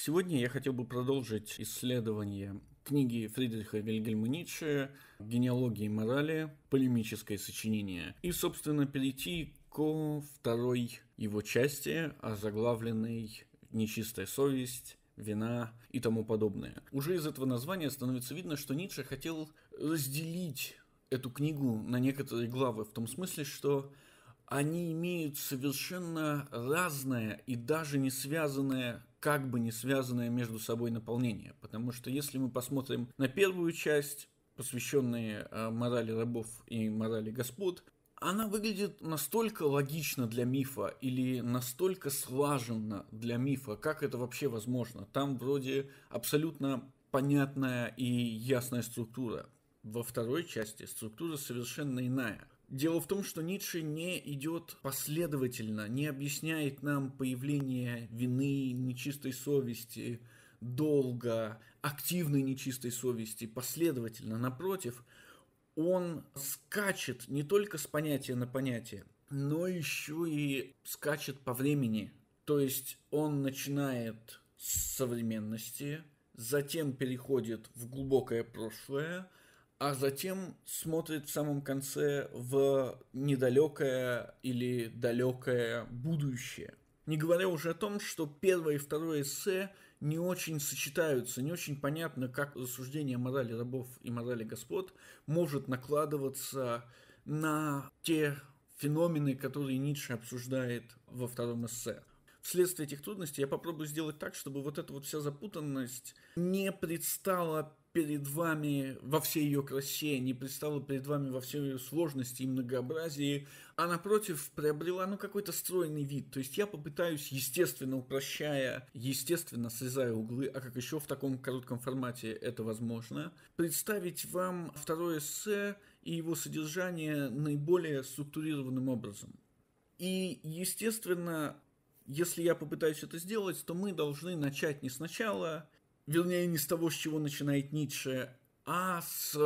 Сегодня я хотел бы продолжить исследование книги Фридриха Вильгельма Ницше «Генеалогия морали. Полемическое сочинение» и, собственно, перейти ко второй его части, озаглавленной «Нечистая совесть», вина и тому подобное. Уже из этого названия становится видно, что Ницше хотел разделить эту книгу на некоторые главы, в том смысле, что они имеют совершенно разное и даже не связанное как бы не связанное между собой наполнение. Потому что если мы посмотрим на первую часть, посвященную э, морали рабов и морали господ, она выглядит настолько логично для мифа или настолько слаженно для мифа, как это вообще возможно. Там вроде абсолютно понятная и ясная структура. Во второй части структура совершенно иная. Дело в том, что Ницше не идет последовательно, не объясняет нам появление вины, нечистой совести, долга, активной нечистой совести последовательно. Напротив, он скачет не только с понятия на понятие, но еще и скачет по времени. То есть он начинает с современности, затем переходит в глубокое прошлое, а затем смотрит в самом конце в недалекое или далекое будущее. Не говоря уже о том, что первое и второе эссе не очень сочетаются, не очень понятно, как рассуждение о морали рабов и морали господ может накладываться на те феномены, которые Ницше обсуждает во втором эссе. Вследствие этих трудностей я попробую сделать так, чтобы вот эта вот вся запутанность не предстала перед вами во всей ее красе, не предстала перед вами во всей ее сложности и многообразии, а напротив приобрела ну какой-то стройный вид. То есть я попытаюсь, естественно упрощая, естественно срезая углы, а как еще в таком коротком формате это возможно, представить вам второе эссе и его содержание наиболее структурированным образом. И, естественно, если я попытаюсь это сделать, то мы должны начать не сначала, вернее, не с того, с чего начинает Ницше, а с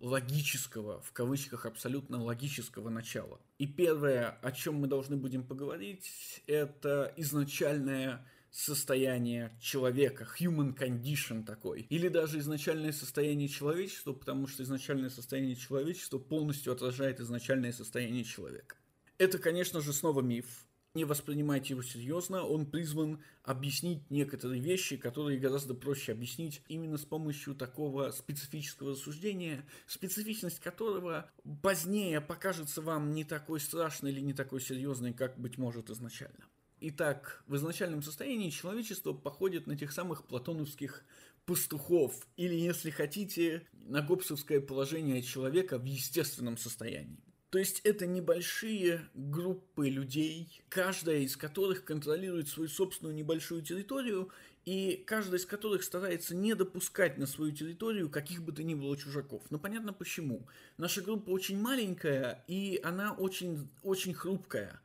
логического, в кавычках абсолютно логического начала. И первое, о чем мы должны будем поговорить, это изначальное состояние человека, human condition такой, или даже изначальное состояние человечества, потому что изначальное состояние человечества полностью отражает изначальное состояние человека. Это, конечно же, снова миф, не воспринимайте его серьезно, он призван объяснить некоторые вещи, которые гораздо проще объяснить именно с помощью такого специфического рассуждения, специфичность которого позднее покажется вам не такой страшной или не такой серьезной, как, быть может, изначально. Итак, в изначальном состоянии человечество походит на тех самых платоновских пастухов, или, если хотите, на гоббсовское положение человека в естественном состоянии. То есть это небольшие группы людей, каждая из которых контролирует свою собственную небольшую территорию, и каждая из которых старается не допускать на свою территорию каких бы то ни было чужаков. Но понятно почему. Наша группа очень маленькая, и она очень, очень хрупкая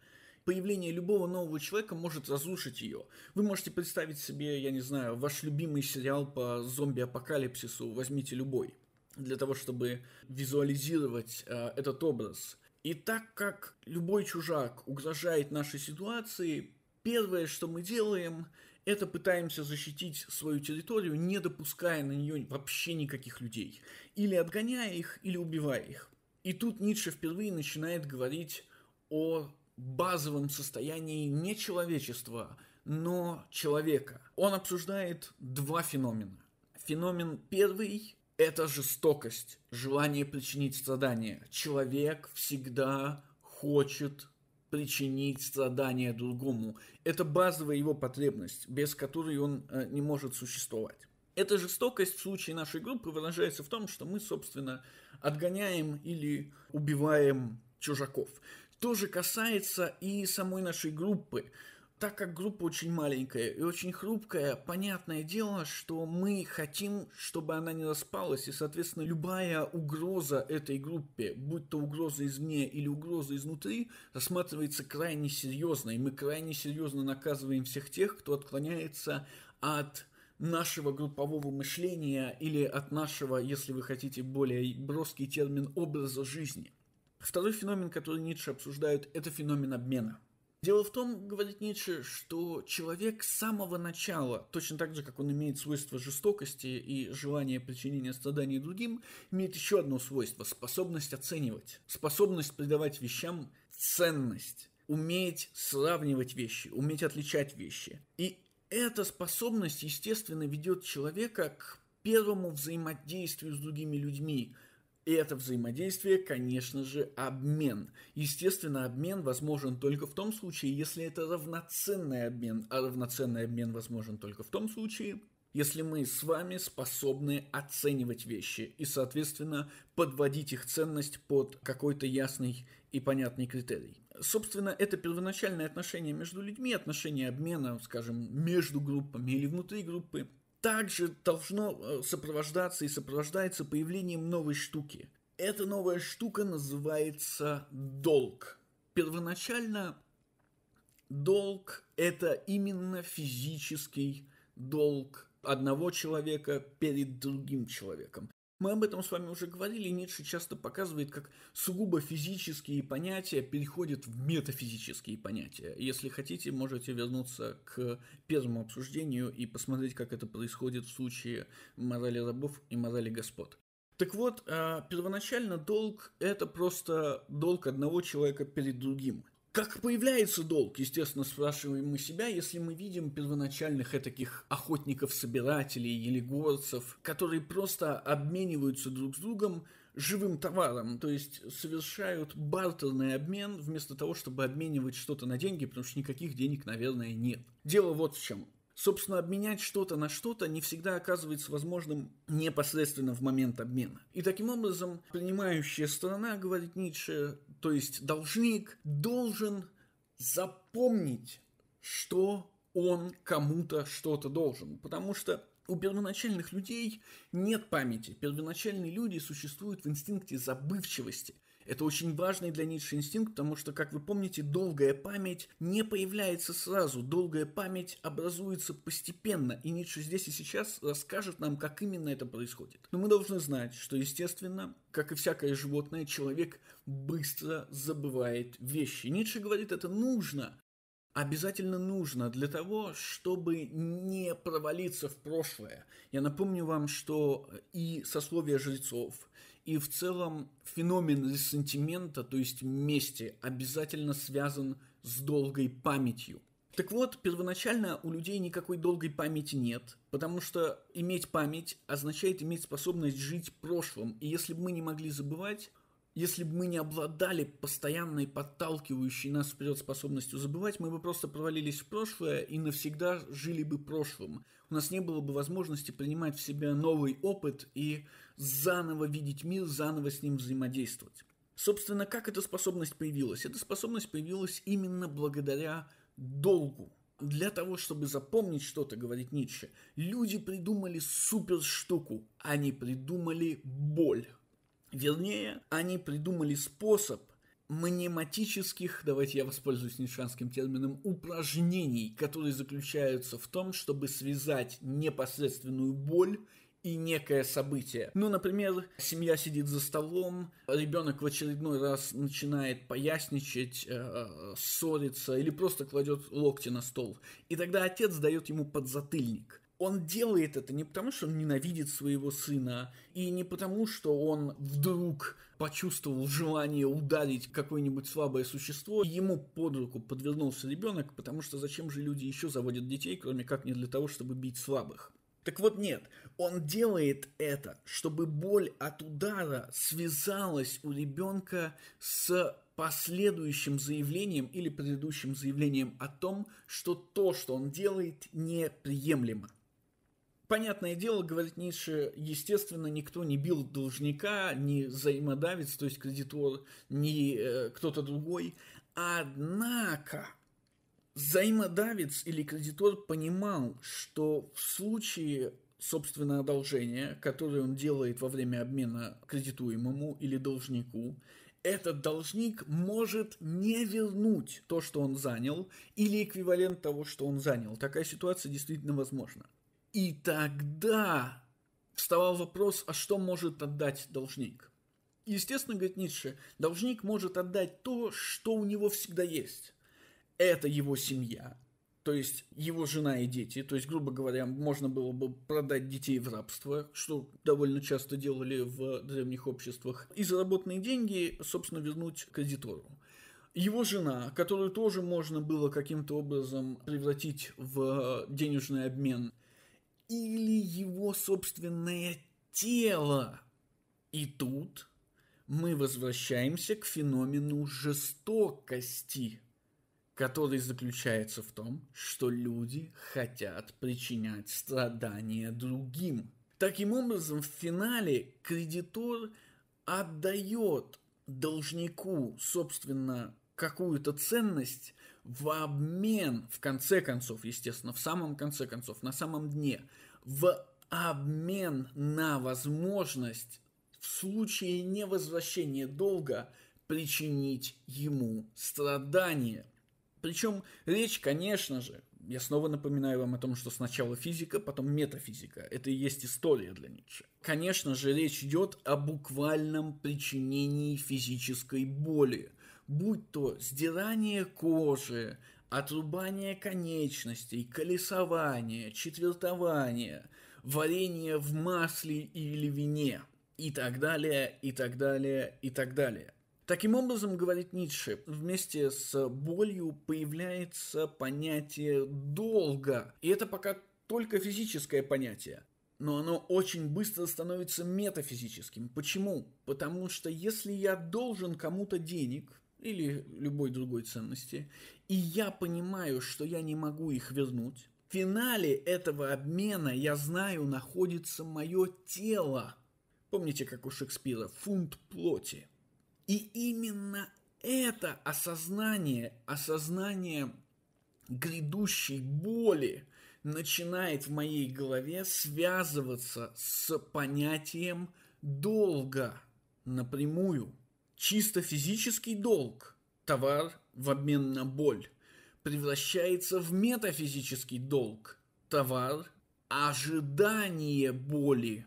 появление любого нового человека может разрушить ее. Вы можете представить себе, я не знаю, ваш любимый сериал по зомби-апокалипсису, возьмите любой для того, чтобы визуализировать э, этот образ. И так как любой чужак угрожает нашей ситуации, первое, что мы делаем, это пытаемся защитить свою территорию, не допуская на нее вообще никаких людей. Или отгоняя их, или убивая их. И тут Ницше впервые начинает говорить о базовом состоянии не человечества, но человека. Он обсуждает два феномена. Феномен первый это жестокость, желание причинить страдания. Человек всегда хочет причинить страдания другому. Это базовая его потребность, без которой он э, не может существовать. Эта жестокость в случае нашей группы выражается в том, что мы, собственно, отгоняем или убиваем чужаков. То же касается и самой нашей группы так как группа очень маленькая и очень хрупкая, понятное дело, что мы хотим, чтобы она не распалась, и, соответственно, любая угроза этой группе, будь то угроза извне или угроза изнутри, рассматривается крайне серьезно, и мы крайне серьезно наказываем всех тех, кто отклоняется от нашего группового мышления или от нашего, если вы хотите более броский термин, образа жизни. Второй феномен, который Ницше обсуждает, это феномен обмена – Дело в том, говорит Ницше, что человек с самого начала, точно так же, как он имеет свойство жестокости и желание причинения страданий другим, имеет еще одно свойство – способность оценивать, способность придавать вещам ценность, уметь сравнивать вещи, уметь отличать вещи. И эта способность, естественно, ведет человека к первому взаимодействию с другими людьми – и это взаимодействие, конечно же, обмен. Естественно, обмен возможен только в том случае, если это равноценный обмен, а равноценный обмен возможен только в том случае, если мы с вами способны оценивать вещи и, соответственно, подводить их ценность под какой-то ясный и понятный критерий. Собственно, это первоначальное отношение между людьми, отношение обмена, скажем, между группами или внутри группы, также должно э, сопровождаться и сопровождается появлением новой штуки. Эта новая штука называется долг. Первоначально долг – это именно физический долг одного человека перед другим человеком. Мы об этом с вами уже говорили, Ницше часто показывает, как сугубо физические понятия переходят в метафизические понятия. Если хотите, можете вернуться к первому обсуждению и посмотреть, как это происходит в случае морали рабов и морали господ. Так вот, а, первоначально долг – это просто долг одного человека перед другим. Как появляется долг, естественно, спрашиваем мы себя, если мы видим первоначальных таких охотников-собирателей или горцев, которые просто обмениваются друг с другом живым товаром, то есть совершают бартерный обмен вместо того, чтобы обменивать что-то на деньги, потому что никаких денег, наверное, нет. Дело вот в чем. Собственно, обменять что-то на что-то не всегда оказывается возможным непосредственно в момент обмена. И таким образом, принимающая сторона, говорит Ницше, то есть должник, должен запомнить, что он кому-то что-то должен. Потому что у первоначальных людей нет памяти. Первоначальные люди существуют в инстинкте забывчивости. Это очень важный для Ницше инстинкт, потому что, как вы помните, долгая память не появляется сразу, долгая память образуется постепенно, и Ницше здесь и сейчас расскажет нам, как именно это происходит. Но мы должны знать, что, естественно, как и всякое животное, человек быстро забывает вещи. Ницше говорит, это нужно, обязательно нужно для того, чтобы не провалиться в прошлое. Я напомню вам, что и сословие жрецов, и в целом феномен ресентимента, то есть мести, обязательно связан с долгой памятью. Так вот, первоначально у людей никакой долгой памяти нет, потому что иметь память означает иметь способность жить прошлым. И если бы мы не могли забывать, если бы мы не обладали постоянной подталкивающей нас вперед способностью забывать, мы бы просто провалились в прошлое и навсегда жили бы прошлым. У нас не было бы возможности принимать в себя новый опыт и заново видеть мир, заново с ним взаимодействовать. Собственно, как эта способность появилась? Эта способность появилась именно благодаря долгу. Для того, чтобы запомнить что-то, говорит Ницше, люди придумали супер штуку, они придумали боль. Вернее, они придумали способ мнематических, давайте я воспользуюсь нишанским термином, упражнений, которые заключаются в том, чтобы связать непосредственную боль и некое событие. Ну, например, семья сидит за столом, ребенок в очередной раз начинает поясничать, э, э ссориться или просто кладет локти на стол. И тогда отец дает ему подзатыльник он делает это не потому, что он ненавидит своего сына, и не потому, что он вдруг почувствовал желание ударить какое-нибудь слабое существо, и ему под руку подвернулся ребенок, потому что зачем же люди еще заводят детей, кроме как не для того, чтобы бить слабых. Так вот нет, он делает это, чтобы боль от удара связалась у ребенка с последующим заявлением или предыдущим заявлением о том, что то, что он делает, неприемлемо. Понятное дело, говорит Ницше, естественно, никто не бил должника, не взаимодавец, то есть кредитор, не э, кто-то другой. Однако взаимодавец или кредитор понимал, что в случае собственно, одолжение, которое он делает во время обмена кредитуемому или должнику, этот должник может не вернуть то, что он занял, или эквивалент того, что он занял. Такая ситуация действительно возможна. И тогда вставал вопрос, а что может отдать должник? Естественно, говорит Ницше, должник может отдать то, что у него всегда есть. Это его семья, то есть его жена и дети, то есть, грубо говоря, можно было бы продать детей в рабство, что довольно часто делали в древних обществах, и заработанные деньги, собственно, вернуть кредитору. Его жена, которую тоже можно было каким-то образом превратить в денежный обмен, или его собственное тело. И тут мы возвращаемся к феномену жестокости, который заключается в том, что люди хотят причинять страдания другим. Таким образом, в финале кредитор отдает должнику, собственно, какую-то ценность, в обмен, в конце концов, естественно, в самом конце концов, на самом дне, в обмен на возможность в случае невозвращения долга причинить ему страдания. Причем речь, конечно же, я снова напоминаю вам о том, что сначала физика, потом метафизика. Это и есть история для Ницше. Конечно же, речь идет о буквальном причинении физической боли – будь то сдирание кожи, отрубание конечностей, колесование, четвертование, варение в масле или вине и так далее, и так далее, и так далее. Таким образом, говорит Ницше, вместе с болью появляется понятие «долга». И это пока только физическое понятие но оно очень быстро становится метафизическим. Почему? Потому что если я должен кому-то денег, или любой другой ценности, и я понимаю, что я не могу их вернуть, в финале этого обмена, я знаю, находится мое тело. Помните, как у Шекспира, фунт плоти. И именно это осознание, осознание грядущей боли начинает в моей голове связываться с понятием долга напрямую – Чисто физический долг, товар в обмен на боль, превращается в метафизический долг, товар, ожидание боли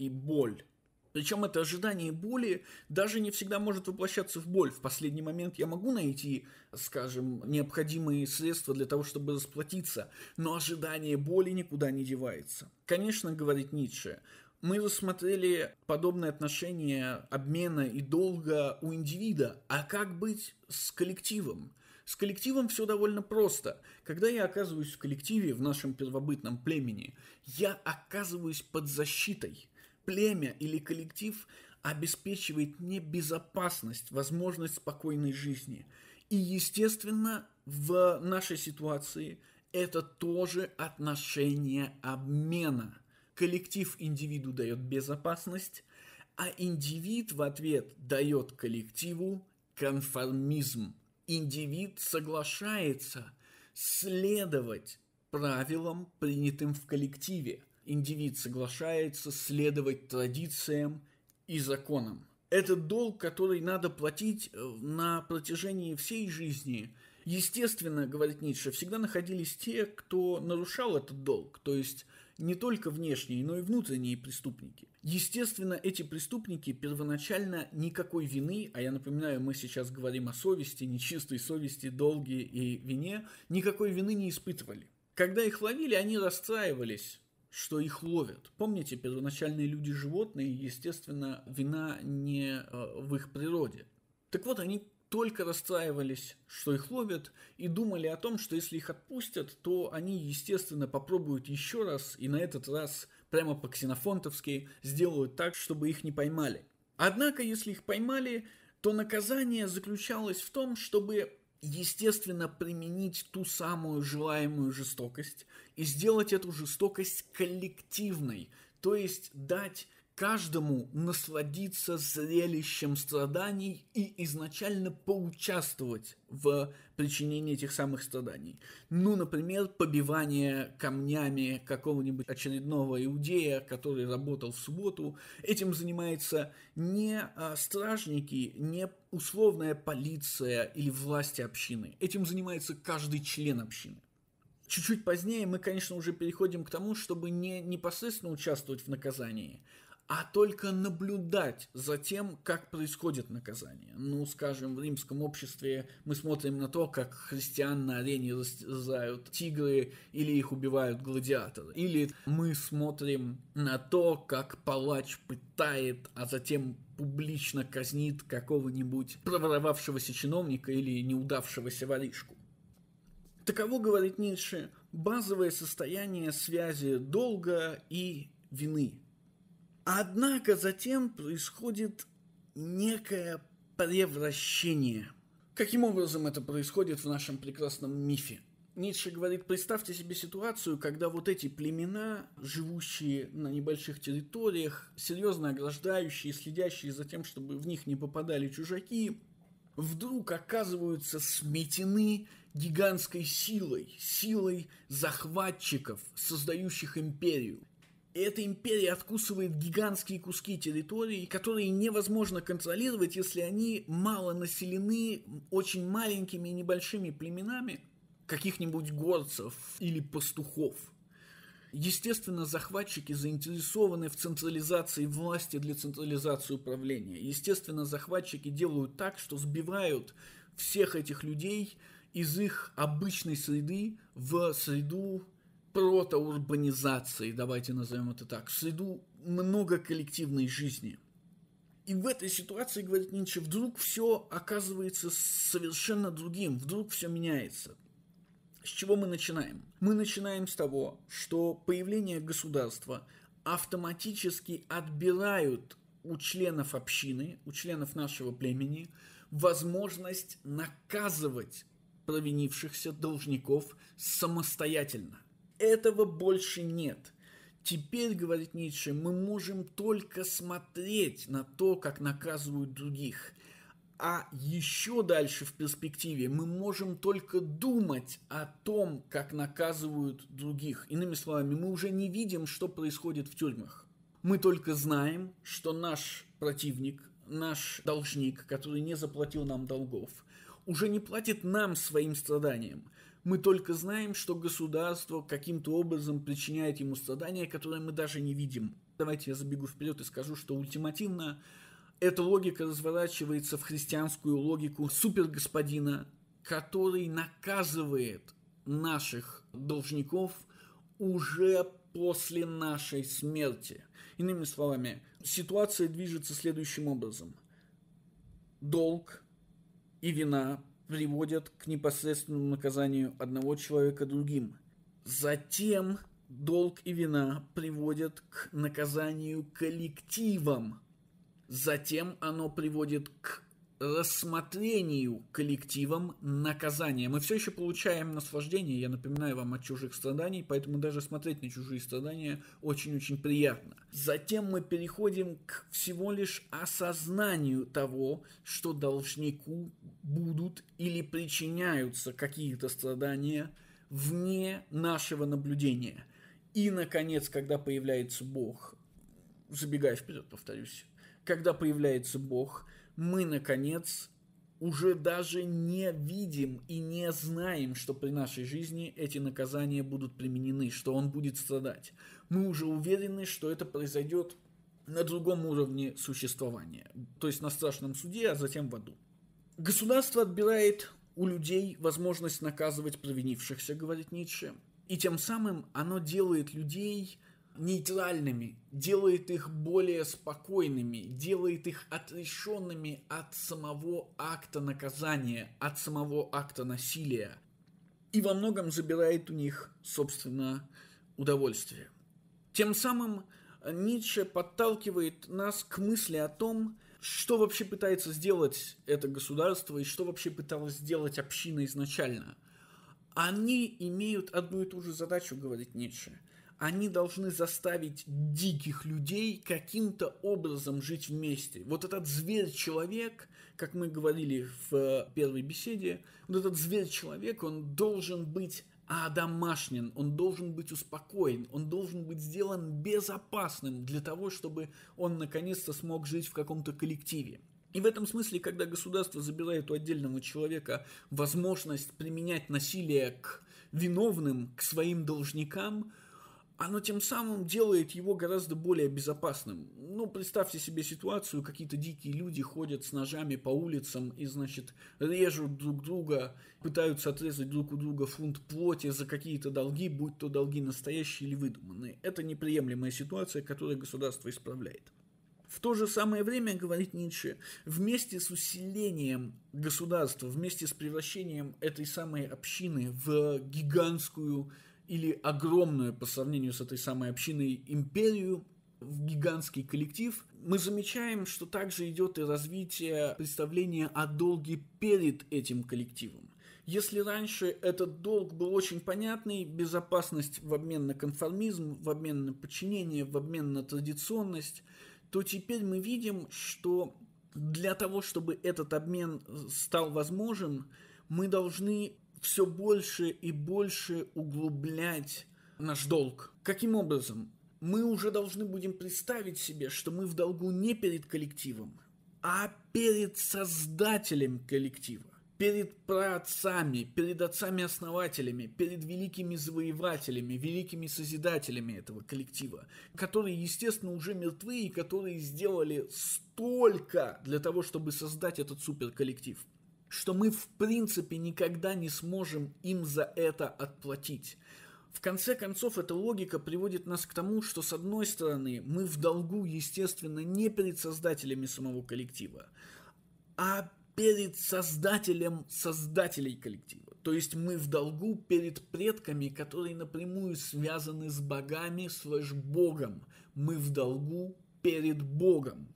и боль. Причем это ожидание боли даже не всегда может воплощаться в боль. В последний момент я могу найти, скажем, необходимые средства для того, чтобы расплатиться, но ожидание боли никуда не девается. Конечно, говорит Ницше, мы рассмотрели подобное отношение обмена и долга у индивида. А как быть с коллективом? С коллективом все довольно просто. Когда я оказываюсь в коллективе, в нашем первобытном племени, я оказываюсь под защитой. Племя или коллектив обеспечивает мне безопасность, возможность спокойной жизни. И, естественно, в нашей ситуации это тоже отношение обмена – коллектив индивиду дает безопасность, а индивид в ответ дает коллективу конформизм. Индивид соглашается следовать правилам, принятым в коллективе. Индивид соглашается следовать традициям и законам. Это долг, который надо платить э, на протяжении всей жизни. Естественно, говорит Ницше, всегда находились те, кто нарушал этот долг, то есть не только внешние, но и внутренние преступники. Естественно, эти преступники первоначально никакой вины, а я напоминаю, мы сейчас говорим о совести, нечистой совести, долге и вине, никакой вины не испытывали. Когда их ловили, они расстраивались, что их ловят. Помните, первоначальные люди животные, естественно, вина не э, в их природе. Так вот, они только расстраивались, что их ловят, и думали о том, что если их отпустят, то они, естественно, попробуют еще раз, и на этот раз прямо по-ксенофонтовски сделают так, чтобы их не поймали. Однако, если их поймали, то наказание заключалось в том, чтобы естественно, применить ту самую желаемую жестокость и сделать эту жестокость коллективной, то есть дать каждому насладиться зрелищем страданий и изначально поучаствовать в причинении этих самых страданий. Ну, например, побивание камнями какого-нибудь очередного иудея, который работал в субботу. Этим занимаются не а, стражники, не условная полиция или власти общины. Этим занимается каждый член общины. Чуть-чуть позднее мы, конечно, уже переходим к тому, чтобы не непосредственно участвовать в наказании, а только наблюдать за тем, как происходит наказание. Ну, скажем, в римском обществе мы смотрим на то, как христиан на арене растерзают тигры или их убивают гладиаторы. Или мы смотрим на то, как палач пытает, а затем публично казнит какого-нибудь проворовавшегося чиновника или неудавшегося воришку. Таково, говорит Ницше, базовое состояние связи долга и вины – Однако затем происходит некое превращение. Каким образом это происходит в нашем прекрасном мифе? Ницше говорит, представьте себе ситуацию, когда вот эти племена, живущие на небольших территориях, серьезно ограждающие, следящие за тем, чтобы в них не попадали чужаки, вдруг оказываются сметены гигантской силой, силой захватчиков, создающих империю. И эта империя откусывает гигантские куски территорий, которые невозможно контролировать, если они мало населены очень маленькими и небольшими племенами каких-нибудь горцев или пастухов. Естественно, захватчики заинтересованы в централизации власти для централизации управления. Естественно, захватчики делают так, что сбивают всех этих людей из их обычной среды в среду протоурбанизации, давайте назовем это так, в среду много коллективной жизни. И в этой ситуации, говорит Ницше, вдруг все оказывается совершенно другим, вдруг все меняется. С чего мы начинаем? Мы начинаем с того, что появление государства автоматически отбирают у членов общины, у членов нашего племени, возможность наказывать провинившихся должников самостоятельно – этого больше нет. Теперь, говорит Ницше, мы можем только смотреть на то, как наказывают других. А еще дальше в перспективе мы можем только думать о том, как наказывают других. Иными словами, мы уже не видим, что происходит в тюрьмах. Мы только знаем, что наш противник, наш должник, который не заплатил нам долгов, уже не платит нам своим страданиям, мы только знаем, что государство каким-то образом причиняет ему страдания, которые мы даже не видим. Давайте я забегу вперед и скажу, что ультимативно эта логика разворачивается в христианскую логику супергосподина, который наказывает наших должников уже после нашей смерти. Иными словами, ситуация движется следующим образом. Долг и вина приводят к непосредственному наказанию одного человека другим. Затем долг и вина приводят к наказанию коллективам. Затем оно приводит к рассмотрению коллективом наказания. Мы все еще получаем наслаждение, я напоминаю вам, от чужих страданий, поэтому даже смотреть на чужие страдания очень-очень приятно. Затем мы переходим к всего лишь осознанию того, что должнику будут или причиняются какие-то страдания вне нашего наблюдения. И, наконец, когда появляется Бог, забегая вперед, повторюсь, когда появляется Бог – мы, наконец, уже даже не видим и не знаем, что при нашей жизни эти наказания будут применены, что он будет страдать. Мы уже уверены, что это произойдет на другом уровне существования, то есть на страшном суде, а затем в аду. Государство отбирает у людей возможность наказывать провинившихся, говорит Ницше, и тем самым оно делает людей – нейтральными, делает их более спокойными, делает их отрешенными от самого акта наказания, от самого акта насилия. И во многом забирает у них, собственно, удовольствие. Тем самым Ницше подталкивает нас к мысли о том, что вообще пытается сделать это государство и что вообще пыталась сделать община изначально. Они имеют одну и ту же задачу, говорит Ницше – они должны заставить диких людей каким-то образом жить вместе. Вот этот зверь-человек, как мы говорили в э, первой беседе, вот этот зверь-человек, он должен быть одомашнен, он должен быть успокоен, он должен быть сделан безопасным для того, чтобы он наконец-то смог жить в каком-то коллективе. И в этом смысле, когда государство забирает у отдельного человека возможность применять насилие к виновным, к своим должникам, оно тем самым делает его гораздо более безопасным. Ну, представьте себе ситуацию, какие-то дикие люди ходят с ножами по улицам и, значит, режут друг друга, пытаются отрезать друг у друга фунт плоти за какие-то долги, будь то долги настоящие или выдуманные. Это неприемлемая ситуация, которую государство исправляет. В то же самое время, говорит Ницше, вместе с усилением государства, вместе с превращением этой самой общины в гигантскую или огромную по сравнению с этой самой общиной империю в гигантский коллектив, мы замечаем, что также идет и развитие представления о долге перед этим коллективом. Если раньше этот долг был очень понятный, безопасность в обмен на конформизм, в обмен на подчинение, в обмен на традиционность, то теперь мы видим, что для того, чтобы этот обмен э, стал возможен, мы должны все больше и больше углублять наш долг. Каким образом? Мы уже должны будем представить себе, что мы в долгу не перед коллективом, а перед создателем коллектива, перед праотцами, перед отцами-основателями, перед великими завоевателями, великими созидателями этого коллектива, которые, естественно, уже мертвы и которые сделали столько для того, чтобы создать этот суперколлектив – что мы в принципе никогда не сможем им за это отплатить. В конце концов, эта логика приводит нас к тому, что, с одной стороны, мы в долгу, естественно, не перед создателями самого коллектива, а перед создателем создателей коллектива. То есть мы в долгу перед предками, которые напрямую связаны с богами слэш богом. Мы в долгу перед богом,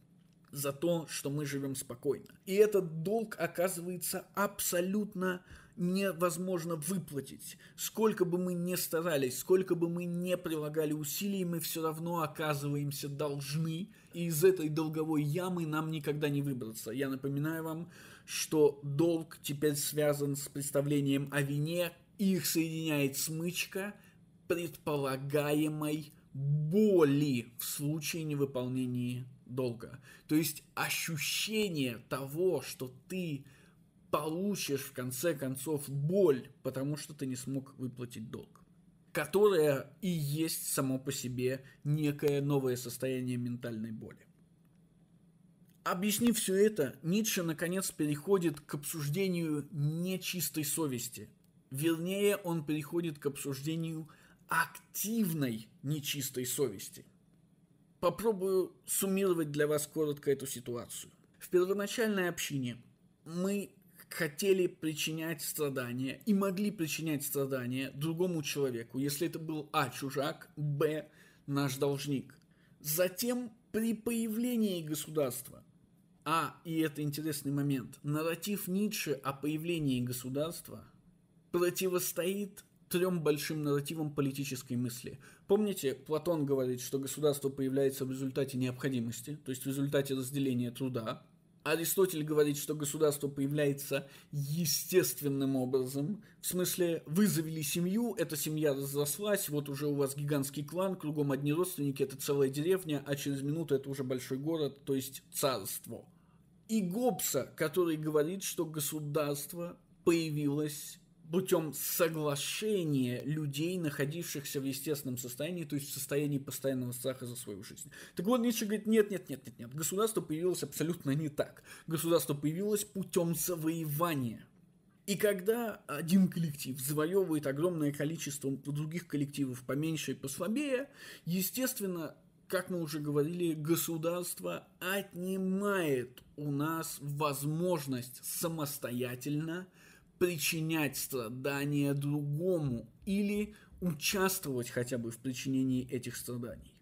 за то, что мы живем спокойно. И этот долг оказывается абсолютно невозможно выплатить. Сколько бы мы ни старались, сколько бы мы не прилагали усилий, мы все равно оказываемся должны, и из этой долговой ямы нам никогда не выбраться. Я напоминаю вам, что долг теперь связан с представлением о вине, их соединяет смычка предполагаемой боли в случае невыполнения долго. То есть ощущение того, что ты получишь в конце концов боль, потому что ты не смог выплатить долг которое и есть само по себе некое новое состояние ментальной боли. Объяснив все это, Ницше наконец переходит к обсуждению нечистой совести. Вернее, он переходит к обсуждению активной нечистой совести – попробую суммировать для вас коротко эту ситуацию. В первоначальной общине мы хотели причинять страдания и могли причинять страдания другому человеку, если это был А. Чужак, Б. Наш должник. Затем при появлении государства, а, и это интересный момент, нарратив Ницше о появлении государства противостоит трем большим нарративам политической мысли. Помните, Платон говорит, что государство появляется в результате необходимости, то есть в результате разделения труда. Аристотель говорит, что государство появляется естественным образом. В смысле, вы завели семью, эта семья разрослась, вот уже у вас гигантский клан, кругом одни родственники, это целая деревня, а через минуту это уже большой город, то есть царство. И Гоббса, который говорит, что государство появилось путем соглашения людей, находившихся в естественном состоянии, то есть в состоянии постоянного страха за свою жизнь. Так вот, Ницше говорит, нет, нет, нет, нет, нет, государство появилось абсолютно не так. Государство появилось путем завоевания. И когда один коллектив завоевывает огромное количество других коллективов поменьше и послабее, естественно, как мы уже говорили, государство отнимает у нас возможность самостоятельно причинять страдания другому или участвовать хотя бы в причинении этих страданий.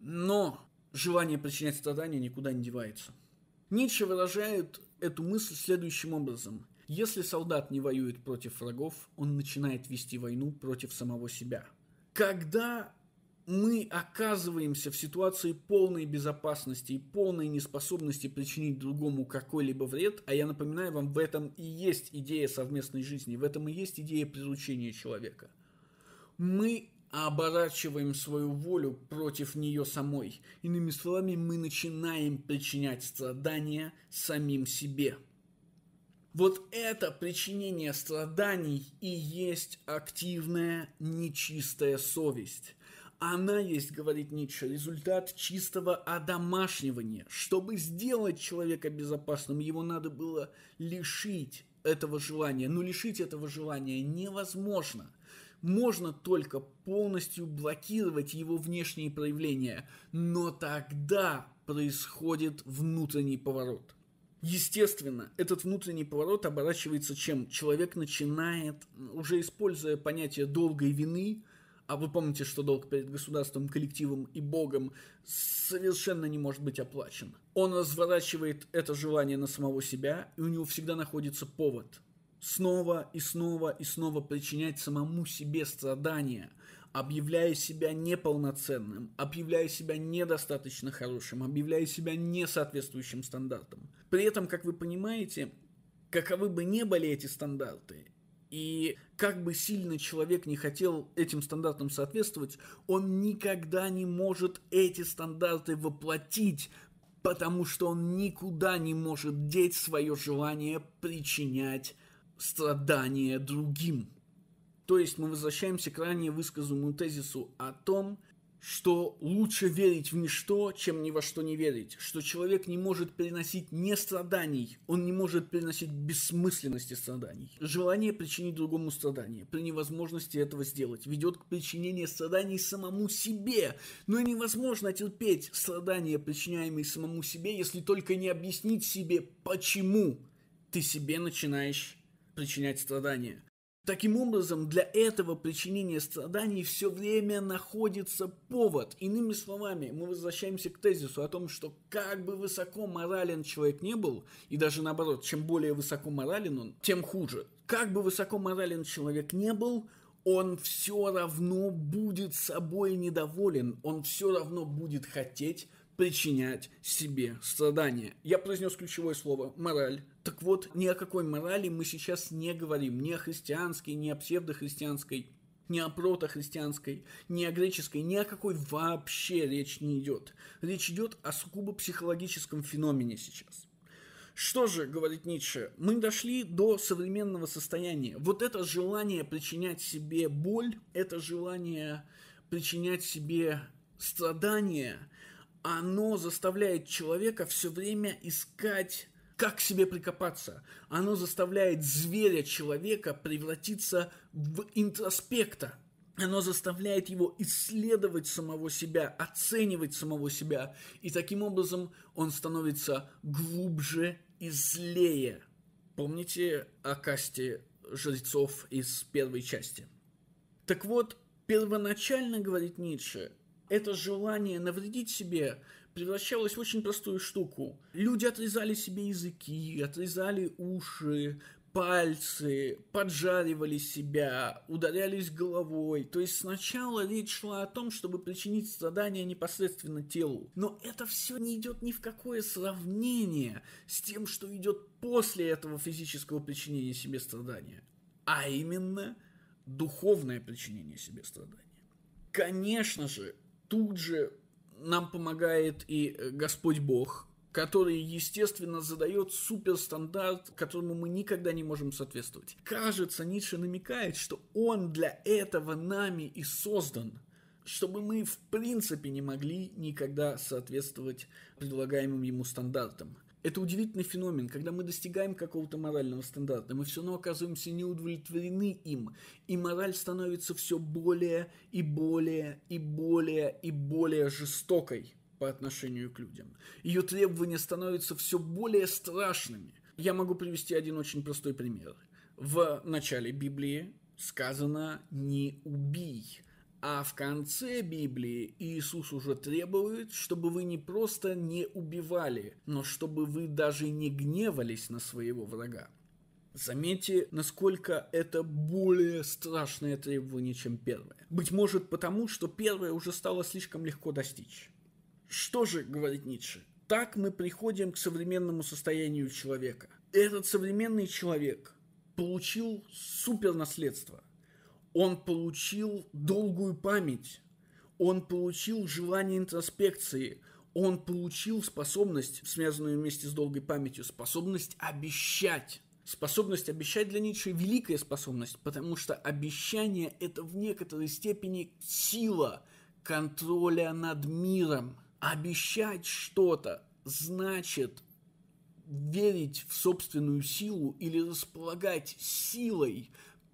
Но желание причинять страдания никуда не девается. Ницше выражает эту мысль следующим образом. Если солдат не воюет против врагов, он начинает вести войну против самого себя. Когда мы оказываемся в ситуации полной безопасности и полной неспособности причинить другому какой-либо вред, а я напоминаю вам, в этом и есть идея совместной жизни, в этом и есть идея приручения человека. Мы оборачиваем свою волю против нее самой. Иными словами, мы начинаем причинять страдания самим себе. Вот это причинение страданий и есть активная нечистая совесть. Она есть, говорит Ницше, результат чистого одомашнивания. Чтобы сделать человека безопасным, его надо было лишить этого желания. Но лишить этого желания невозможно. Можно только полностью блокировать его внешние проявления, но тогда происходит внутренний поворот. Естественно, этот внутренний поворот оборачивается чем? Человек начинает, уже используя понятие долгой вины, а вы помните, что долг перед государством, коллективом и Богом совершенно не может быть оплачен. Он разворачивает это желание на самого себя, и у него всегда находится повод снова и снова и снова причинять самому себе страдания, объявляя себя неполноценным, объявляя себя недостаточно хорошим, объявляя себя несоответствующим стандартам. При этом, как вы понимаете, каковы бы ни были эти стандарты, и как бы сильно человек не хотел этим стандартам соответствовать, он никогда не может эти стандарты воплотить, потому что он никуда не может деть свое желание причинять страдания другим. То есть мы возвращаемся к ранее высказанному тезису о том, что лучше верить в ничто, чем ни во что не верить, что человек не может переносить не страданий, он не может переносить бессмысленности страданий. Желание причинить другому страдание при невозможности этого сделать ведет к причинению страданий самому себе, но невозможно терпеть страдания, причиняемые самому себе, если только не объяснить себе, почему ты себе начинаешь причинять страдания. Таким образом, для этого причинения страданий все время находится повод. Иными словами, мы возвращаемся к тезису о том, что как бы высоко морален человек не был, и даже наоборот, чем более высоко морален он, тем хуже. Как бы высоко морален человек не был, он все равно будет собой недоволен, он все равно будет хотеть причинять себе страдания. Я произнес ключевое слово «мораль». Так вот, ни о какой морали мы сейчас не говорим. Ни о христианской, ни о псевдохристианской, ни о протохристианской, ни о греческой, ни о какой вообще речь не идет. Речь идет о сугубо психологическом феномене сейчас. Что же, говорит Ницше, мы дошли до современного состояния. Вот это желание причинять себе боль, это желание причинять себе страдания, оно заставляет человека все время искать, как к себе прикопаться. Оно заставляет зверя человека превратиться в интроспекта. Оно заставляет его исследовать самого себя, оценивать самого себя. И таким образом он становится глубже и злее. Помните о касте жрецов из первой части? Так вот, первоначально, говорит Ницше, это желание навредить себе превращалось в очень простую штуку. Люди отрезали себе языки, отрезали уши, пальцы, поджаривали себя, ударялись головой. То есть сначала речь шла о том, чтобы причинить страдания непосредственно телу. Но это все не идет ни в какое сравнение с тем, что идет после этого физического причинения себе страдания. А именно духовное причинение себе страдания. Конечно же, тут же нам помогает и э, Господь Бог, который, естественно, задает суперстандарт, которому мы никогда не можем соответствовать. Кажется, Ницше намекает, что он для этого нами и создан, чтобы мы в принципе не могли никогда соответствовать предлагаемым ему стандартам. Это удивительный феномен, когда мы достигаем какого-то морального стандарта, мы все равно оказываемся неудовлетворены им, и мораль становится все более и более и более и более жестокой по отношению к людям. Ее требования становятся все более страшными. Я могу привести один очень простой пример. В начале Библии сказано «не убий». А в конце Библии Иисус уже требует, чтобы вы не просто не убивали, но чтобы вы даже не гневались на своего врага. Заметьте, насколько это более страшное требование, чем первое. Быть может потому, что первое уже стало слишком легко достичь. Что же, говорит Ницше, так мы приходим к современному состоянию человека. Этот современный человек получил супернаследство он получил долгую память, он получил желание интроспекции, он получил способность, связанную вместе с долгой памятью, способность обещать. Способность обещать для Ницше великая способность, потому что обещание – это в некоторой степени сила контроля над миром. Обещать что-то значит верить в собственную силу или располагать силой,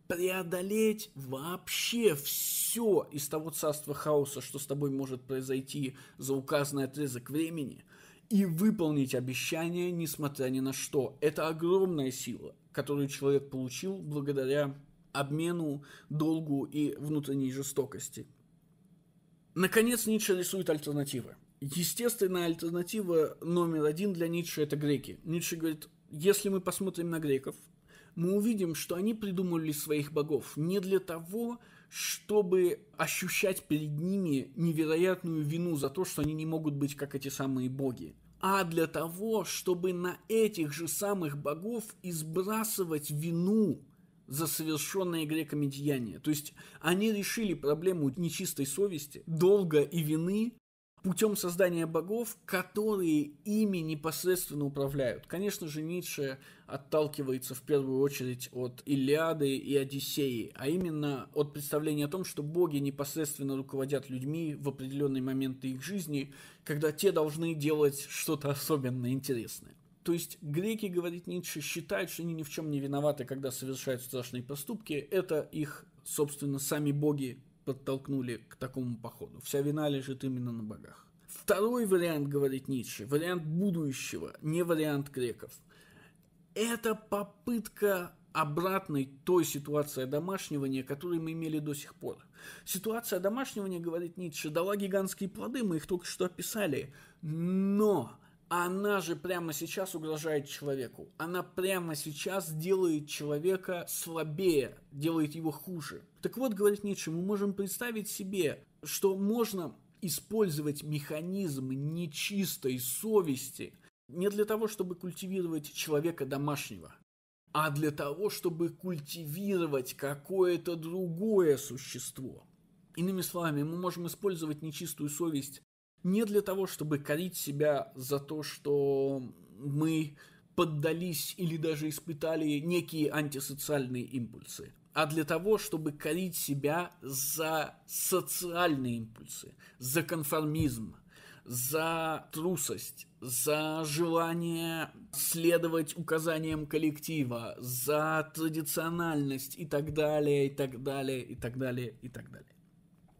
преодолеть вообще все из того царства хаоса, что с тобой может произойти за указанный отрезок времени, и выполнить обещание, несмотря ни на что. Это огромная сила, которую человек получил благодаря обмену, долгу и внутренней жестокости. Наконец, Ницше рисует альтернативы. Естественная альтернатива номер один для Ницше – это греки. Ницше говорит, если мы посмотрим на греков – мы увидим, что они придумали своих богов не для того, чтобы ощущать перед ними невероятную вину за то, что они не могут быть как эти самые боги, а для того, чтобы на этих же самых богов избрасывать вину за совершенное греками деяние. То есть они решили проблему нечистой совести, долга и вины путем создания богов, которые ими непосредственно управляют. Конечно же, Ницше отталкивается в первую очередь от Илиады и Одиссеи, а именно от представления о том, что боги непосредственно руководят людьми в определенные моменты их жизни, когда те должны делать что-то особенно интересное. То есть греки, говорит Ницше, считают, что они ни в чем не виноваты, когда совершают страшные поступки. Это их, собственно, сами боги подтолкнули к такому походу. Вся вина лежит именно на богах. Второй вариант, говорит Ницше, вариант будущего, не вариант греков. Это попытка обратной той ситуации одомашнивания, которую мы имели до сих пор. Ситуация одомашнивания, говорит Ницше, дала гигантские плоды, мы их только что описали, но она же прямо сейчас угрожает человеку. Она прямо сейчас делает человека слабее, делает его хуже. Так вот, говорит Ницше, мы можем представить себе, что можно использовать механизм нечистой совести не для того, чтобы культивировать человека домашнего, а для того, чтобы культивировать какое-то другое существо. Иными словами, мы можем использовать нечистую совесть не для того, чтобы корить себя за то, что мы поддались или даже испытали некие антисоциальные импульсы, а для того, чтобы корить себя за социальные импульсы, за конформизм, за трусость, за желание следовать указаниям коллектива, за традициональность и так далее, и так далее, и так далее, и так далее.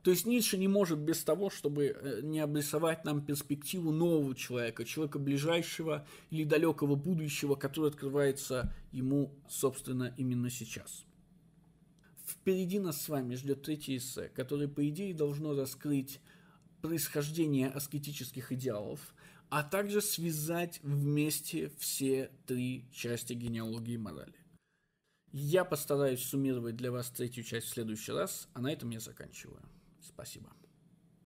То есть Ницше не может без того, чтобы э, не обрисовать нам перспективу нового человека, человека ближайшего или далекого будущего, который открывается ему, собственно, именно сейчас. Впереди нас с вами ждет третий эссе, которое, по идее, должно раскрыть происхождение аскетических идеалов, а также связать вместе все три части генеалогии морали. Я постараюсь суммировать для вас третью часть в следующий раз, а на этом я заканчиваю. Спасибо.